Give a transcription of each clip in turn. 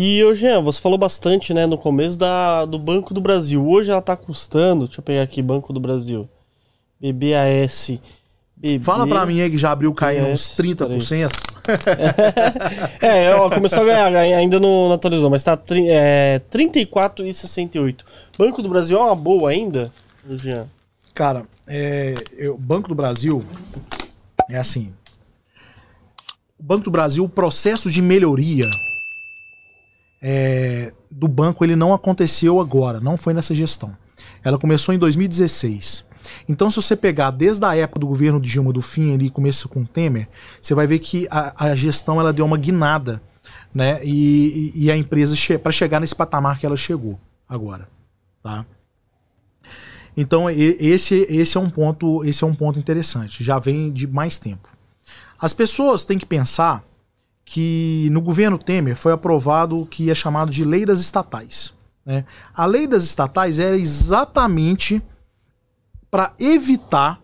E, hoje, você falou bastante, né, no começo da, do Banco do Brasil. Hoje ela tá custando, deixa eu pegar aqui, Banco do Brasil, BBAS... BB... Fala pra mim aí que já abriu caindo uns 30%. é, ó, começou a ganhar, né, ainda não, atualizou, mas tá é, 34,68. Banco do Brasil é uma boa ainda, Jean? Cara, é, eu, Banco do Brasil é assim. O Banco do Brasil, o processo de melhoria é, do banco ele não aconteceu agora, não foi nessa gestão. Ela começou em 2016. Então, se você pegar desde a época do governo de Dilma do fim ali, começou com Temer, você vai ver que a, a gestão ela deu uma guinada, né? E, e a empresa che para chegar nesse patamar que ela chegou agora, tá? Então esse, esse é um ponto esse é um ponto interessante. Já vem de mais tempo. As pessoas têm que pensar que no governo Temer foi aprovado o que é chamado de lei das estatais. Né? A lei das estatais era exatamente para evitar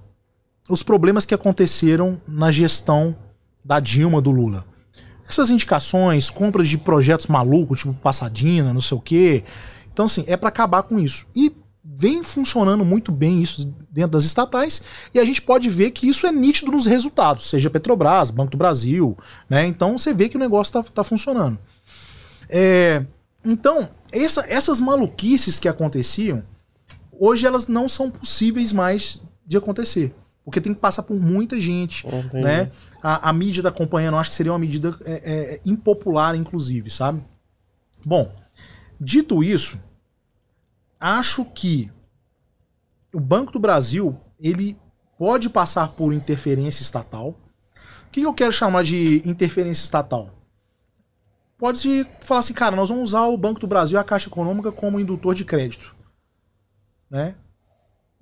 os problemas que aconteceram na gestão da Dilma do Lula. Essas indicações, compras de projetos malucos, tipo Passadina, não sei o quê. Então, assim, é para acabar com isso. E vem funcionando muito bem isso dentro das estatais e a gente pode ver que isso é nítido nos resultados, seja Petrobras, Banco do Brasil, né? Então você vê que o negócio está tá funcionando. É, então, essa, essas maluquices que aconteciam, hoje elas não são possíveis mais de acontecer. Porque tem que passar por muita gente. Né? A, a mídia está acompanhando, acho que seria uma medida é, é, impopular, inclusive, sabe? Bom, dito isso, acho que o Banco do Brasil ele pode passar por interferência estatal. O que eu quero chamar de interferência estatal? Pode-se falar assim, cara, nós vamos usar o Banco do Brasil e a Caixa Econômica como indutor de crédito. Né?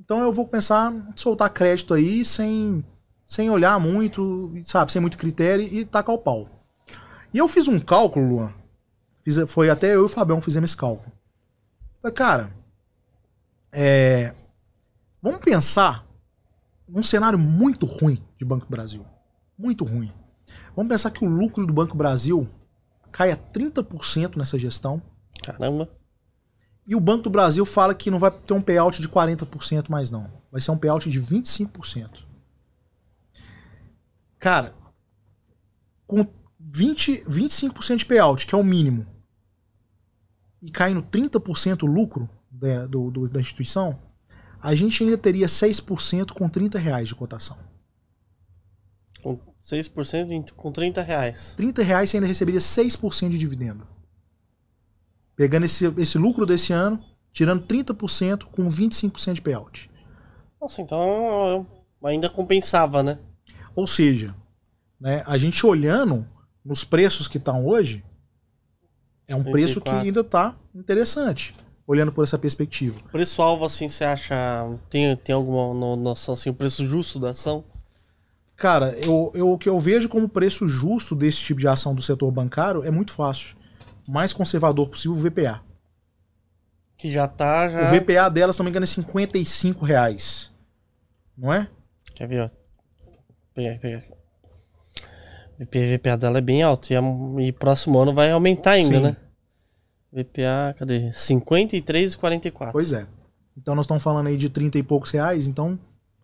Então eu vou pensar soltar crédito aí sem, sem olhar muito, sabe, sem muito critério e tacar o pau. E eu fiz um cálculo, Luan. Fiz, foi até eu e o Fabião fizemos esse cálculo. Falei, cara, é, vamos pensar num cenário muito ruim de Banco Brasil. Muito ruim. Vamos pensar que o lucro do Banco Brasil caia 30% nessa gestão. Caramba. E o Banco do Brasil fala que não vai ter um payout de 40% mais não. Vai ser um payout de 25%. Cara, com 20, 25% de payout, que é o mínimo, e caindo 30% lucro, da, né, do, do, da instituição, a gente ainda teria 6% com 30 reais de cotação. Com 6% com 30 reais. 30 reais você ainda receberia 6% de dividendo. Pegando esse, esse lucro desse ano, tirando 30% com 25% de payout. Nossa, então ainda compensava, né? Ou seja, né, a gente olhando nos preços que estão hoje, é um 34. preço que ainda está interessante olhando por essa perspectiva. Preço-alvo, assim, você acha. Tem, tem alguma noção, assim, o preço justo da ação? Cara, eu, eu, o que eu vejo como preço justo desse tipo de ação do setor bancário é muito fácil. Mais conservador possível, o VPA. Que já tá. Já... O VPA delas, se não me engano, é 55 reais. Não é? Quer ver, ó? Peguei, peguei. O VPA dela é bem alto e, e próximo ano vai aumentar ainda, Sim. né? VPA, cadê? 53,44. Pois é. Então nós estamos falando aí de 30 e poucos reais, então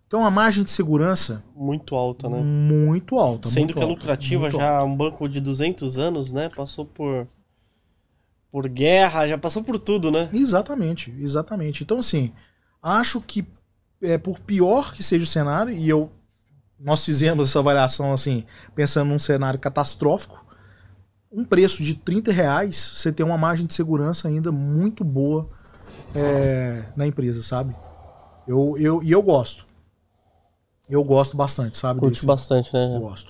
tem é uma margem de segurança muito alta, né? Muito alta, sendo muito que é a lucrativa já alta. um banco de 200 anos, né? Passou por por guerra, já passou por tudo, né? Exatamente, exatamente. Então assim, acho que é por pior que seja o cenário e eu nós fizemos essa avaliação assim, pensando num cenário catastrófico, um preço de 30 reais, você tem uma margem de segurança ainda muito boa é, na empresa, sabe? Eu, eu, e eu gosto. Eu gosto bastante, sabe? Curte desse... bastante, né? Gosto.